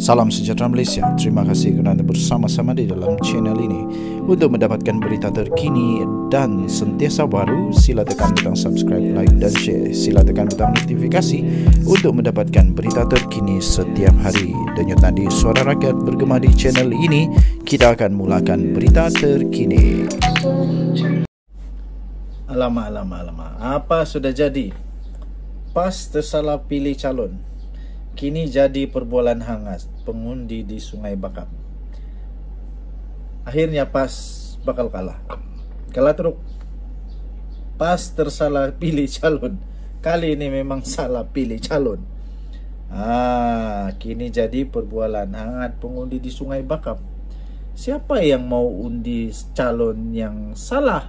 Salam sejahtera Malaysia. Terima kasih kerana bersama-sama di dalam channel ini. Untuk mendapatkan berita terkini dan sentiasa baru, sila tekan butang subscribe, like dan share. Sila tekan butang notifikasi untuk mendapatkan berita terkini setiap hari. Denyut nadi suara rakyat bergema di channel ini, kita akan mulakan berita terkini. Alamak, alamak, alamak. Apa sudah jadi? PAS tersalah pilih calon kini jadi perbualan hangat pengundi di Sungai Bakap. Akhirnya PAS bakal kalah. Kalah teruk. PAS tersalah pilih calon. Kali ini memang salah pilih calon. Ah, kini jadi perbualan hangat pengundi di Sungai Bakap. Siapa yang mau undi calon yang salah?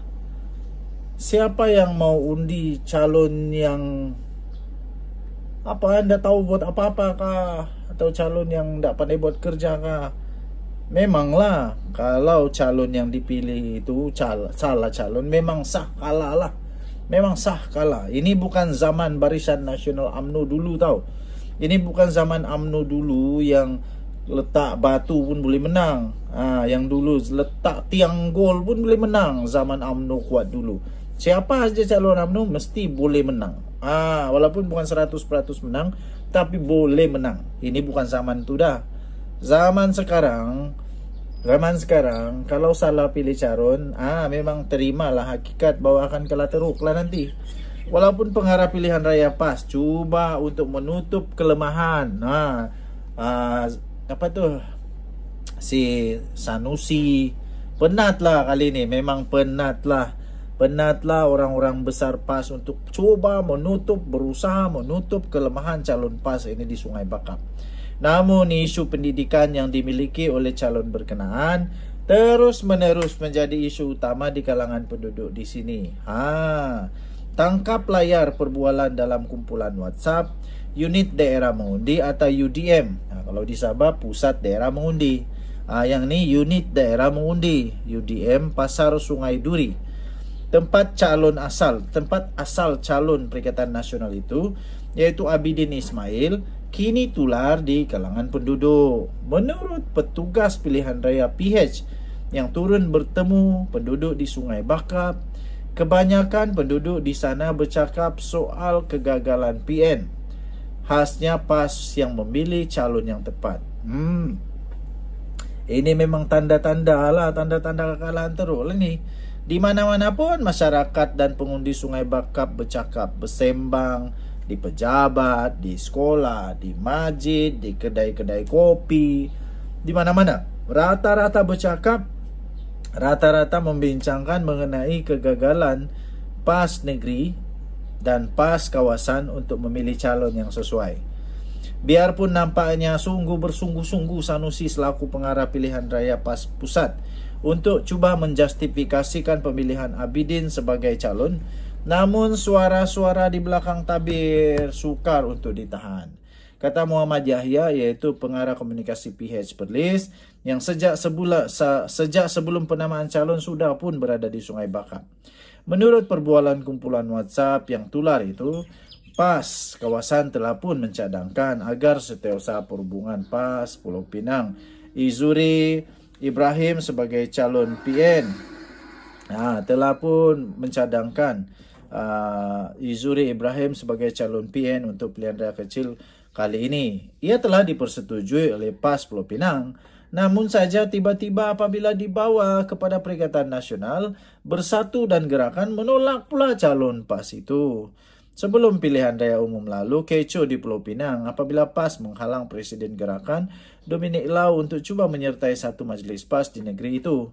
Siapa yang mau undi calon yang apa anda tahu buat apa-apa kah atau calon yang tidak pandai buat kerja kah memanglah kalau calon yang dipilih itu cal salah calon memang sah kalah lah memang sah kalah ini bukan zaman barisan nasional amnu dulu tau ini bukan zaman amnu dulu yang letak batu pun boleh menang ah ha, yang dulu letak tiang gol pun boleh menang zaman amnu kuat dulu siapa saja calon UMNO mesti boleh menang. Ah, walaupun bukan 100% menang, tapi boleh menang. Ini bukan zaman itu dah. Zaman sekarang, zaman sekarang kalau salah pilih calon, ah memang terimalah hakikat bahwa akan kalah teruk lah nanti. Walaupun pengarah pilihan raya PAS cuba untuk menutup kelemahan. Nah, ah, apa tu? si Sanusi penatlah kali ini memang penatlah Penatlah orang-orang besar PAS untuk cuba menutup, berusaha menutup kelemahan calon PAS ini di Sungai Bakap. Namun isu pendidikan yang dimiliki oleh calon berkenaan terus menerus menjadi isu utama di kalangan penduduk di sini. Ha, tangkap layar perbualan dalam kumpulan WhatsApp unit daerah mengundi atau UDM. Nah, ha, kalau di Sabah pusat daerah mengundi. Ah, yang ini unit daerah mengundi UDM Pasar Sungai Duri tempat calon asal tempat asal calon Perikatan Nasional itu iaitu Abidin Ismail kini tular di kalangan penduduk. Menurut petugas pilihan raya PH yang turun bertemu penduduk di Sungai Bakap, kebanyakan penduduk di sana bercakap soal kegagalan PN. Khasnya PAS yang memilih calon yang tepat. Hmm. Ini memang tanda-tanda lah, tanda-tanda kekalahan teruk lah ni. Di mana-mana pun masyarakat dan pengundi Sungai Bakap bercakap bersembang di pejabat, di sekolah, di masjid, di kedai-kedai kopi, di mana-mana. Rata-rata bercakap, rata-rata membincangkan mengenai kegagalan PAS negeri dan PAS kawasan untuk memilih calon yang sesuai. Biarpun nampaknya sungguh bersungguh-sungguh Sanusi selaku pengarah pilihan raya PAS pusat untuk cuba menjustifikasikan pemilihan Abidin sebagai calon. Namun suara-suara di belakang tabir sukar untuk ditahan. Kata Muhammad Yahya iaitu pengarah komunikasi PH Perlis yang sejak sebulan se sejak sebelum penamaan calon sudah pun berada di Sungai Bakat. Menurut perbualan kumpulan WhatsApp yang tular itu, PAS kawasan telah pun mencadangkan agar setiausaha perhubungan PAS Pulau Pinang Izuri Ibrahim sebagai calon PN. Ha, telah pun mencadangkan uh, Izuri Ibrahim sebagai calon PN untuk pilihan raya kecil kali ini. Ia telah dipersetujui oleh PAS Pulau Pinang. Namun saja tiba-tiba apabila dibawa kepada Perikatan Nasional, Bersatu dan Gerakan menolak pula calon PAS itu. Sebelum pilihan raya umum lalu, keco di Pulau Pinang apabila PAS menghalang Presiden Gerakan Dominic Lau untuk cuba menyertai satu majlis PAS di negeri itu.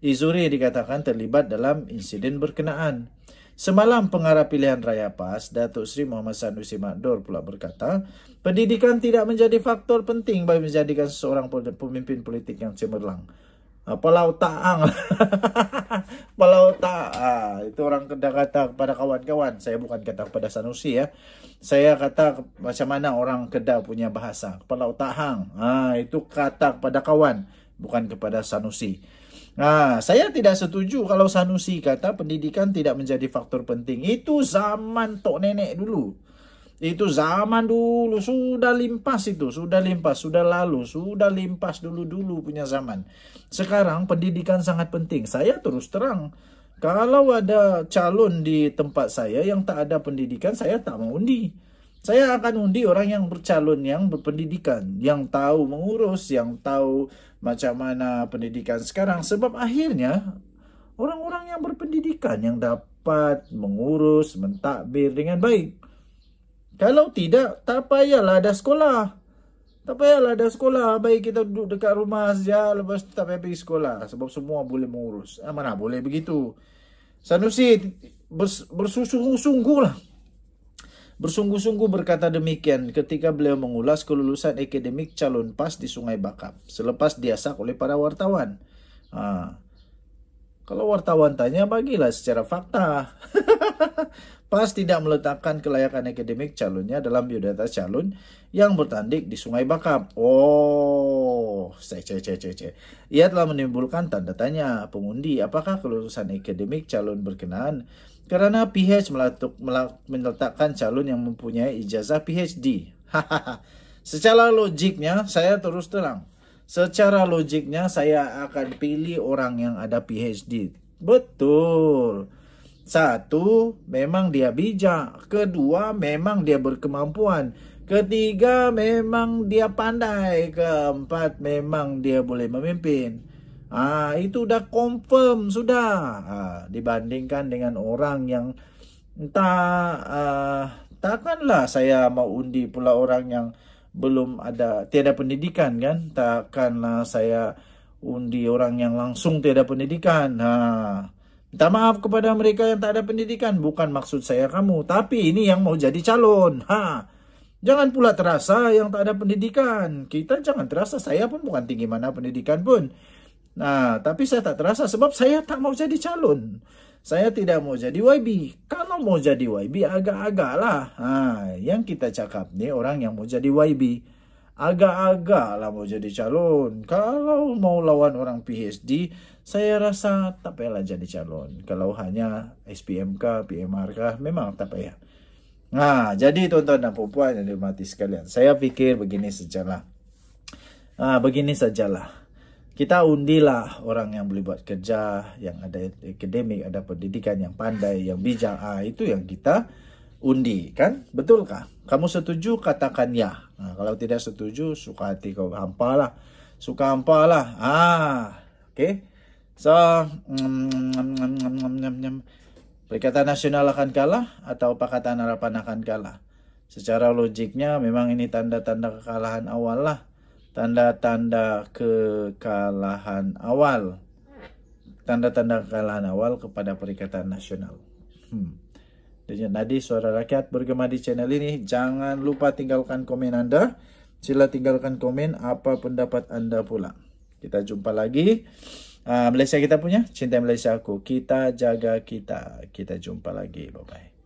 Izuri dikatakan terlibat dalam insiden berkenaan. Semalam pengarah pilihan raya PAS, Datuk Sri Muhammad Sanusi Makdor pula berkata, pendidikan tidak menjadi faktor penting bagi menjadikan seorang pemimpin politik yang cemerlang. Palau Taang. Palau Taang. Ah, itu orang kena kata kepada kawan-kawan. Saya bukan kata kepada Sanusi ya. Saya kata macam mana orang Kedah punya bahasa. Palau Taang. Ah Itu kata kepada kawan. Bukan kepada Sanusi. Ah saya tidak setuju kalau Sanusi kata pendidikan tidak menjadi faktor penting. Itu zaman Tok Nenek dulu itu zaman dulu sudah limpas itu sudah limpas sudah lalu sudah limpas dulu dulu punya zaman sekarang pendidikan sangat penting saya terus terang kalau ada calon di tempat saya yang tak ada pendidikan saya tak mau undi saya akan undi orang yang bercalon yang berpendidikan yang tahu mengurus yang tahu macam mana pendidikan sekarang sebab akhirnya orang-orang yang berpendidikan yang dapat mengurus mentakbir dengan baik kalau tidak, tak payahlah ada sekolah. Tak payahlah ada sekolah. Baik kita duduk dekat rumah saja. Lepas tu tak payah pergi sekolah. Sebab semua boleh mengurus. Eh, mana boleh begitu. Sanusi bersungguh-sungguh lah. Bersungguh-sungguh berkata demikian ketika beliau mengulas kelulusan akademik calon pas di Sungai Bakap. Selepas diasak oleh para wartawan. Ha. Kalau wartawan tanya, bagilah secara fakta. PAS tidak meletakkan kelayakan akademik calonnya dalam biodata calon yang bertanding di Sungai Bakap. Oh, cek cek cek cek Ia telah menimbulkan tanda tanya pengundi apakah kelulusan akademik calon berkenaan karena PH meletakkan calon yang mempunyai ijazah PhD. Secara logiknya saya terus terang. Secara logiknya saya akan pilih orang yang ada PhD. Betul. Satu, memang dia bijak. Kedua, memang dia berkemampuan. Ketiga, memang dia pandai. Keempat, memang dia boleh memimpin. Ah, itu dah confirm sudah. Ah, dibandingkan dengan orang yang entah ha, ah, takkanlah saya mau undi pula orang yang belum ada tiada pendidikan kan? Takkanlah saya undi orang yang langsung tiada pendidikan. Ha. Ah. Minta maaf kepada mereka yang tak ada pendidikan, bukan maksud saya kamu, tapi ini yang mau jadi calon. Ha. Jangan pula terasa yang tak ada pendidikan. Kita jangan terasa, saya pun bukan tinggi mana pendidikan pun. Nah, ha, tapi saya tak terasa sebab saya tak mau jadi calon. Saya tidak mau jadi YB. Kalau mau jadi YB agak-agaklah. Ha, yang kita cakap ni orang yang mau jadi YB agak-agak lah mau jadi calon. Kalau mau lawan orang PhD, saya rasa tak payahlah jadi calon. Kalau hanya SPMK, PMRK, memang tak payah. Nah, ha, jadi tuan-tuan dan perempuan yang dihormati sekalian. Saya fikir begini sajalah. Ah, begini sajalah. Kita undilah orang yang boleh buat kerja, yang ada akademik, ada pendidikan, yang pandai, yang bijak. Ah, itu yang kita undi kan betulkah kamu setuju katakan ya nah, kalau tidak setuju suka hati kau hampalah suka hampalah ah okay. so perikatan nasional akan kalah atau pakatan harapan akan kalah secara logiknya memang ini tanda-tanda kekalahan awal lah tanda-tanda kekalahan awal tanda-tanda kekalahan awal kepada perikatan nasional hmm. Jadi nadi suara rakyat bergema di channel ini. Jangan lupa tinggalkan komen anda. Sila tinggalkan komen apa pendapat anda pula. Kita jumpa lagi. Ah, Malaysia kita punya. Cinta Malaysia aku. Kita jaga kita. Kita jumpa lagi. Bye-bye.